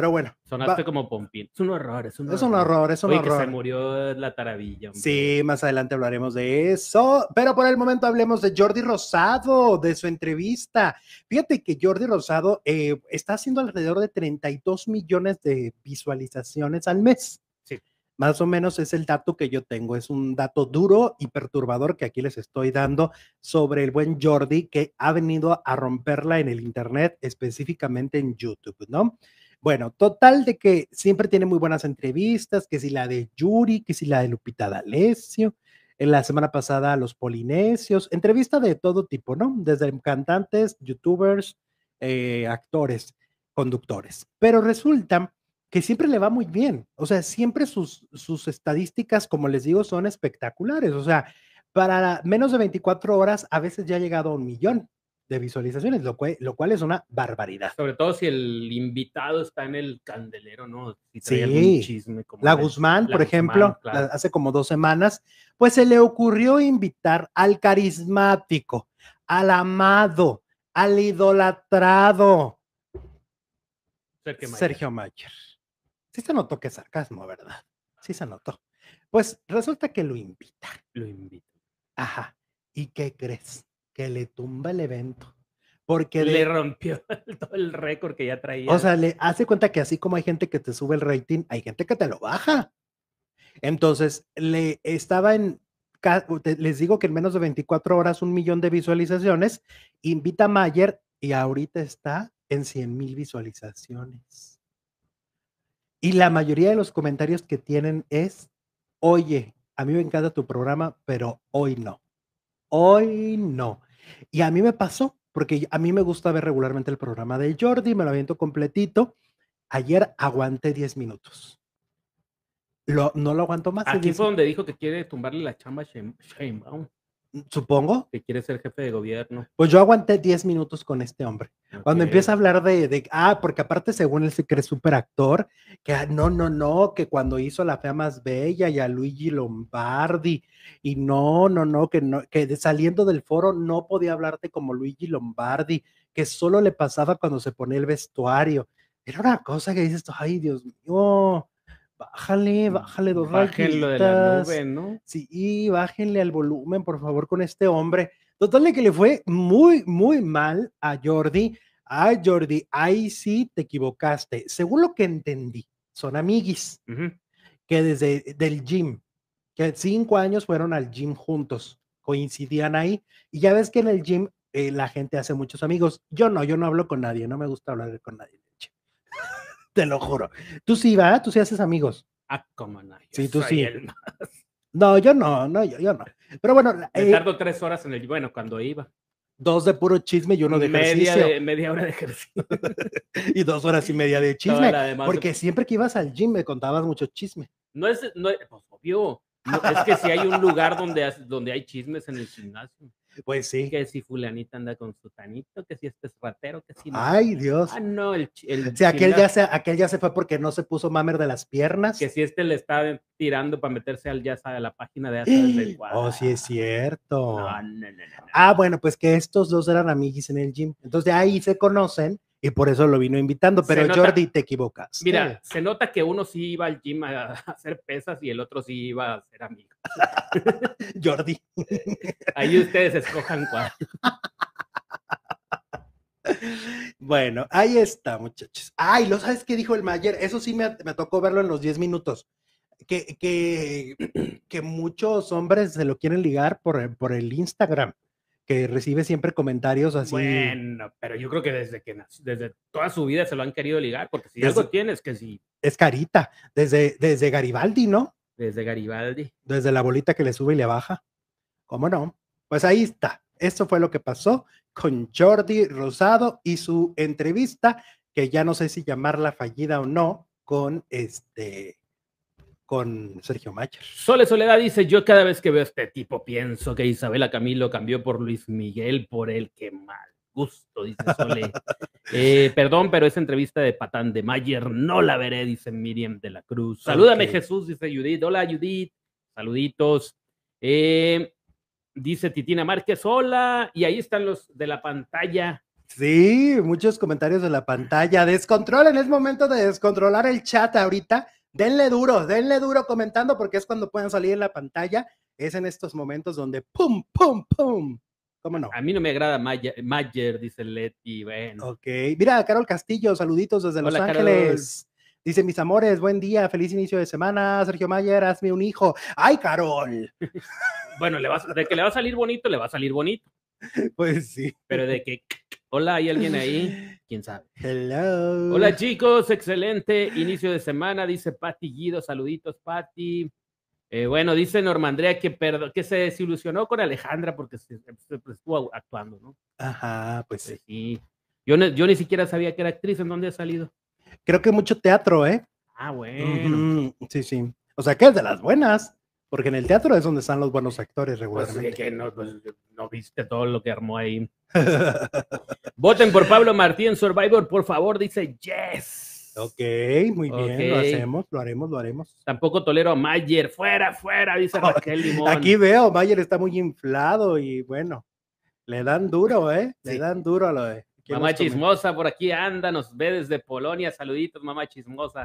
Pero bueno. Sonaste como Pompín. Es un horror, es un horror. Es un horror, es un Oye, Que se murió la taravilla. Sí, más adelante hablaremos de eso. Pero por el momento hablemos de Jordi Rosado, de su entrevista. Fíjate que Jordi Rosado eh, está haciendo alrededor de 32 millones de visualizaciones al mes. Sí. Más o menos es el dato que yo tengo. Es un dato duro y perturbador que aquí les estoy dando sobre el buen Jordi que ha venido a romperla en el Internet, específicamente en YouTube, ¿no? Bueno, total de que siempre tiene muy buenas entrevistas, que si la de Yuri, que si la de Lupita D'Alessio, en eh, la semana pasada a los polinesios, entrevista de todo tipo, ¿no? Desde cantantes, youtubers, eh, actores, conductores. Pero resulta que siempre le va muy bien. O sea, siempre sus, sus estadísticas, como les digo, son espectaculares. O sea, para menos de 24 horas a veces ya ha llegado a un millón de visualizaciones, lo cual, es una barbaridad. Sobre todo si el invitado está en el candelero, ¿no? sí, la Guzmán, por ejemplo, hace como dos semanas, pues se le ocurrió invitar al carismático, al amado, al idolatrado. Sergio Mayer. Sergio Mayer. Sí se notó que es sarcasmo, ¿verdad? Sí se notó. Pues resulta que lo invita. Lo invita. Ajá. ¿Y qué crees? le tumba el evento. Porque le rompió todo el récord que ya traía. O sea, le hace cuenta que así como hay gente que te sube el rating, hay gente que te lo baja. Entonces, le estaba en, les digo que en menos de 24 horas un millón de visualizaciones, invita a Mayer y ahorita está en 100 mil visualizaciones. Y la mayoría de los comentarios que tienen es, oye, a mí me encanta tu programa, pero hoy no. Hoy no. Y a mí me pasó, porque a mí me gusta ver regularmente el programa de Jordi, me lo aviento completito. Ayer aguanté 10 minutos. no lo aguanto más. Aquí fue donde dijo que quiere tumbarle la chamba a Sheinbaum. Mm, supongo. Que quiere ser jefe de gobierno. Pues yo aguanté 10 minutos con este hombre. Cuando empieza a hablar de, ah, porque aparte según él se cree súper actor, que ah, no, no, no, que cuando hizo La Fea Más Bella y a Luigi Lombardi, y no, no, no, que, no, que saliendo del foro no podía hablarte como Luigi Lombardi, que solo le pasaba cuando se pone el vestuario. Era una cosa que dices, ay, Dios mío, bájale, mm, bájale dos Bájenlo de la nube, ¿no? Sí, y bájenle al volumen, por favor, con este hombre. Total que le fue muy, muy mal a Jordi. Ay, Jordi, ahí sí te equivocaste. Según lo que entendí, son amiguis que desde del gym, que cinco años fueron al gym juntos, coincidían ahí. Y ya ves que en el gym eh, la gente hace muchos amigos. Yo no, yo no hablo con nadie, no me gusta hablar con nadie te lo juro. Tú sí, vas? tú sí haces amigos. Ah, cómo no. sí, tú sí. No, yo no, no, yo, no. Pero bueno. Me eh, tardó tres horas en el. Bueno, cuando iba. Dos de puro chisme y uno de media media hora de ejercicio. y dos horas y media de chisme. Porque siempre que ibas al gym me contabas mucho chisme. No es, no, pues, obvio. es que si hay un lugar donde, donde hay chismes en el gimnasio. Pues sí. Que si fulanita anda con su tanito, que si este es ratero, que si no. Ay, Dios. Ah, no, el, aquel ya, se, aquel ya se fue porque no se puso mamer de las piernas. Que si este le está tirando para meterse al ya sabe, la página de Oh, sí es cierto. ah, bueno, pues que estos dos eran amiguis en el gym. Entonces ahí se conocen y por eso lo vino invitando, pero Jordi, te equivocas. Mira, se nota que uno sí iba al gym a hacer pesas y el otro sí iba a ser amigo. Jordi. Ahí ustedes escojan cuál. Bueno, ahí está, muchachos. Ay, ¿lo sabes qué dijo el Mayer? Eso sí me, tocó verlo en los 10 minutos. Que, que, muchos hombres se lo quieren ligar por, por el Instagram que recibe siempre comentarios así. Bueno, pero yo creo que desde que desde toda su vida se lo han querido ligar, porque si algo tienes que si es carita, desde desde Garibaldi, ¿no? Desde Garibaldi. Desde la bolita que le sube y le baja. ¿Cómo no? Pues ahí está. Esto fue lo que pasó con Jordi Rosado y su entrevista, que ya no sé si llamarla fallida o no, con este con Sergio Mayer. Sole Soledad dice, yo cada vez que veo este tipo pienso que Isabela Camilo cambió por Luis Miguel por el que mal gusto, dice Sole. Eh, perdón, pero esa entrevista de Patán de Mayer no la veré, dice Miriam de la Cruz. Salúdame Jesús, dice Judith. Hola Judith, saluditos. Eh, dice Titina Márquez, hola. Y ahí están los de la pantalla. Sí, muchos comentarios de la pantalla. en es momento de descontrolar el chat ahorita denle duro, denle duro comentando porque es cuando pueden salir en la pantalla. Es en estos momentos donde pum, pum, pum. ¿Cómo no? A mí no me agrada Mayer, dice Leti. Bueno. Ok. Mira, Carol Castillo, saluditos desde Los Ángeles. Dice, mis amores, buen día, feliz inicio de semana. Sergio Mayer, hazme un hijo. ¡Ay, Carol! bueno, le de que le va a salir bonito, le va a salir bonito. Pues sí. Pero de que Hola, ¿hay alguien ahí? ¿Quién sabe? Hello. Hola chicos, excelente inicio de semana, dice Patti Guido, saluditos Patti. Eh, bueno, dice Normandrea que, que se desilusionó con Alejandra porque estuvo actuando, ¿no? Ajá, pues, pues sí. Yo, yo ni siquiera sabía que era actriz, ¿en dónde ha salido? Creo que mucho teatro, ¿eh? Ah, bueno. Sí, sí. O sea, que es de las buenas. Porque en el teatro es donde están los buenos actores pues regularmente. Pues, que no, viste todo lo que armó ahí. Voten por Pablo Martín Survivor, por favor, dice yes. Ok, muy bien, lo hacemos, lo haremos, lo haremos. Tampoco tolero a Mayer, fuera, fuera, dice Raquel Limón. Aquí veo, Mayer está muy inflado y bueno, le dan duro, ¿eh? Le dan duro a lo de. Mamá chismosa por aquí anda, nos ve desde Polonia. Saluditos, mamá chismosa.